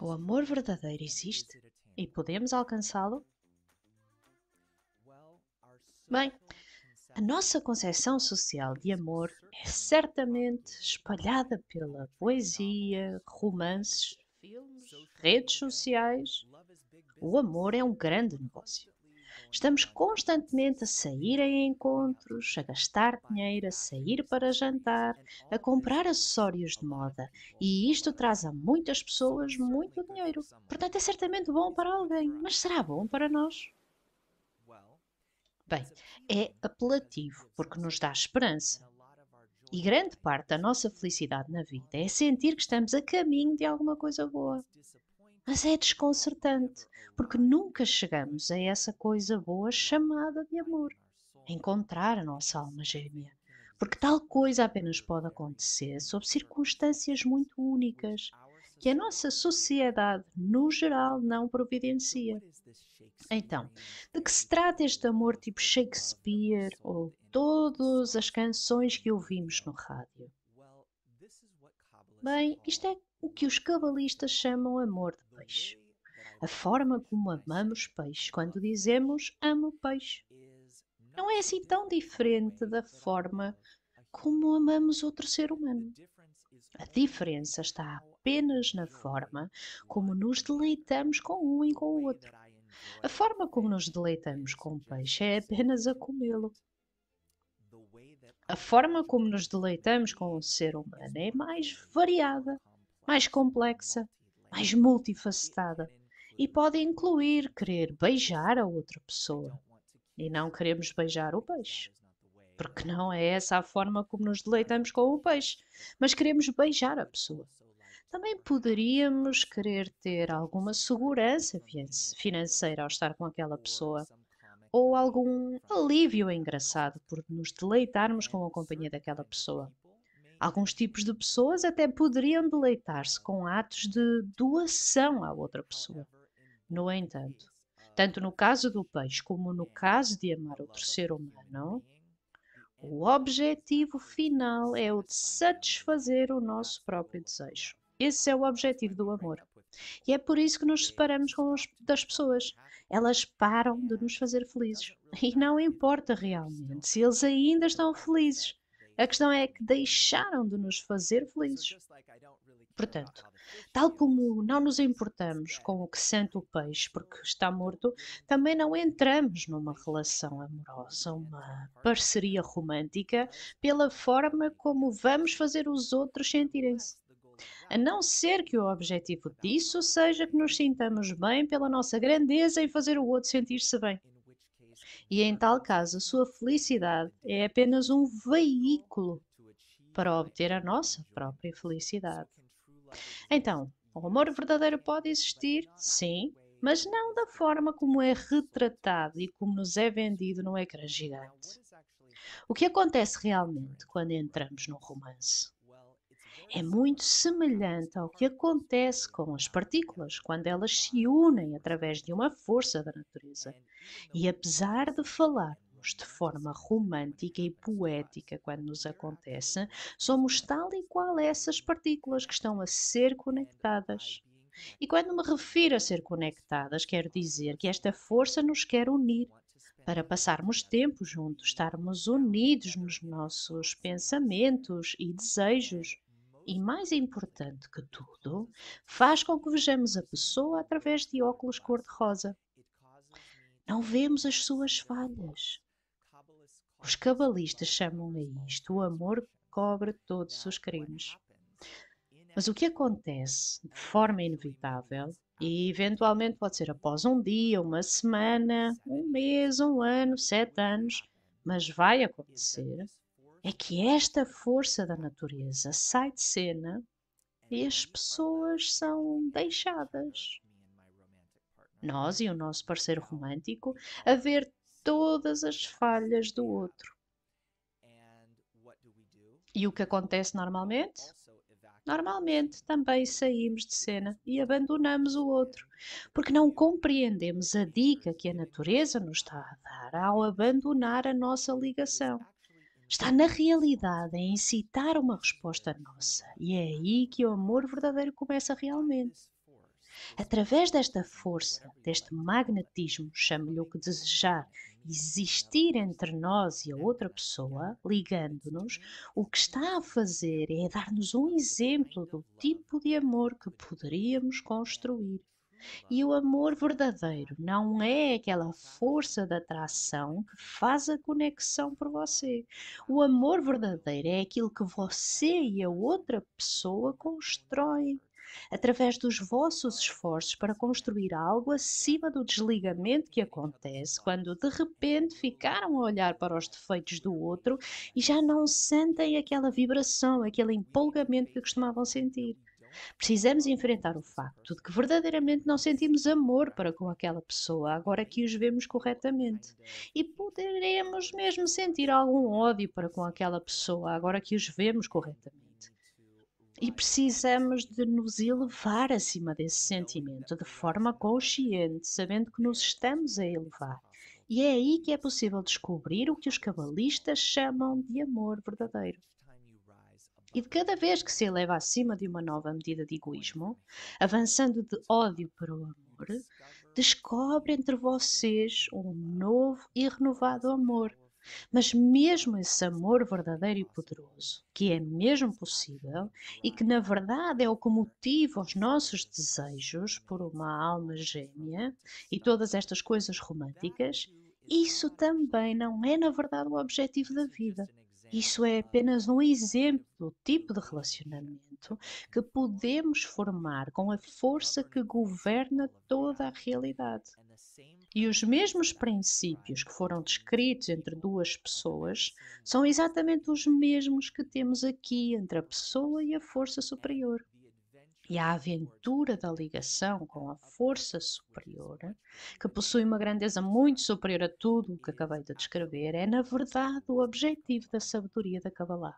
O amor verdadeiro existe e podemos alcançá-lo? Bem, a nossa concepção social de amor é certamente espalhada pela poesia, romances, redes sociais. O amor é um grande negócio. Estamos constantemente a sair a encontros, a gastar dinheiro, a sair para jantar, a comprar acessórios de moda. E isto traz a muitas pessoas muito dinheiro. Portanto, é certamente bom para alguém, mas será bom para nós? Bem, é apelativo porque nos dá esperança. E grande parte da nossa felicidade na vida é sentir que estamos a caminho de alguma coisa boa mas é desconcertante, porque nunca chegamos a essa coisa boa chamada de amor encontrar a nossa alma gêmea. Porque tal coisa apenas pode acontecer sob circunstâncias muito únicas, que a nossa sociedade, no geral, não providencia. Então, de que se trata este amor tipo Shakespeare ou todas as canções que ouvimos no rádio? Bem, isto é o que os cabalistas chamam amor de peixe. A forma como amamos peixe quando dizemos amo peixe. Não é assim tão diferente da forma como amamos outro ser humano. A diferença está apenas na forma como nos deleitamos com um e com o outro. A forma como nos deleitamos com o peixe é apenas a comê-lo. A forma como nos deleitamos com o ser humano é mais variada mais complexa, mais multifacetada e pode incluir querer beijar a outra pessoa. E não queremos beijar o peixe, porque não é essa a forma como nos deleitamos com o peixe, mas queremos beijar a pessoa. Também poderíamos querer ter alguma segurança financeira ao estar com aquela pessoa, ou algum alívio engraçado por nos deleitarmos com a companhia daquela pessoa. Alguns tipos de pessoas até poderiam deleitar-se com atos de doação à outra pessoa. No entanto, tanto no caso do peixe como no caso de amar outro ser humano, o objetivo final é o de satisfazer o nosso próprio desejo. Esse é o objetivo do amor. E é por isso que nos separamos das pessoas. Elas param de nos fazer felizes. E não importa realmente se eles ainda estão felizes. A questão é que deixaram de nos fazer felizes. Portanto, tal como não nos importamos com o que sente o peixe porque está morto, também não entramos numa relação amorosa, uma parceria romântica, pela forma como vamos fazer os outros sentirem-se. A não ser que o objetivo disso seja que nos sintamos bem pela nossa grandeza e fazer o outro sentir-se bem. E em tal caso, a sua felicidade é apenas um veículo para obter a nossa própria felicidade. Então, o amor verdadeiro pode existir, sim, mas não da forma como é retratado e como nos é vendido no ecrã gigante. O que acontece realmente quando entramos num romance? é muito semelhante ao que acontece com as partículas quando elas se unem através de uma força da natureza. E apesar de falarmos de forma romântica e poética quando nos acontece, somos tal e qual essas partículas que estão a ser conectadas. E quando me refiro a ser conectadas, quero dizer que esta força nos quer unir para passarmos tempo juntos, estarmos unidos nos nossos pensamentos e desejos, e, mais importante que tudo, faz com que vejamos a pessoa através de óculos cor-de-rosa. Não vemos as suas falhas. Os cabalistas chamam a isto o amor que cobre todos os crimes. Mas o que acontece de forma inevitável, e eventualmente pode ser após um dia, uma semana, um mês, um ano, sete anos, mas vai acontecer, é que esta força da natureza sai de cena e as pessoas são deixadas. Nós e o nosso parceiro romântico a ver todas as falhas do outro. E o que acontece normalmente? Normalmente também saímos de cena e abandonamos o outro, porque não compreendemos a dica que a natureza nos está a dar ao abandonar a nossa ligação está na realidade a incitar uma resposta nossa. E é aí que o amor verdadeiro começa realmente. Através desta força, deste magnetismo, chame-lhe o que desejar, existir entre nós e a outra pessoa, ligando-nos, o que está a fazer é dar-nos um exemplo do tipo de amor que poderíamos construir. E o amor verdadeiro não é aquela força da atração que faz a conexão por você. O amor verdadeiro é aquilo que você e a outra pessoa constroem através dos vossos esforços para construir algo acima do desligamento que acontece quando de repente ficaram a olhar para os defeitos do outro e já não sentem aquela vibração, aquele empolgamento que costumavam sentir. Precisamos enfrentar o facto de que verdadeiramente não sentimos amor para com aquela pessoa, agora que os vemos corretamente. E poderemos mesmo sentir algum ódio para com aquela pessoa, agora que os vemos corretamente. E precisamos de nos elevar acima desse sentimento, de forma consciente, sabendo que nos estamos a elevar. E é aí que é possível descobrir o que os cabalistas chamam de amor verdadeiro. E de cada vez que se eleva acima de uma nova medida de egoísmo, avançando de ódio para o amor, descobre entre vocês um novo e renovado amor. Mas mesmo esse amor verdadeiro e poderoso, que é mesmo possível e que na verdade é o que motiva os nossos desejos por uma alma gêmea e todas estas coisas românticas, isso também não é na verdade o objetivo da vida. Isso é apenas um exemplo do tipo de relacionamento que podemos formar com a força que governa toda a realidade. E os mesmos princípios que foram descritos entre duas pessoas são exatamente os mesmos que temos aqui entre a pessoa e a força superior e a aventura da ligação com a força superior, que possui uma grandeza muito superior a tudo o que acabei de descrever, é na verdade o objetivo da sabedoria da Kabbalah.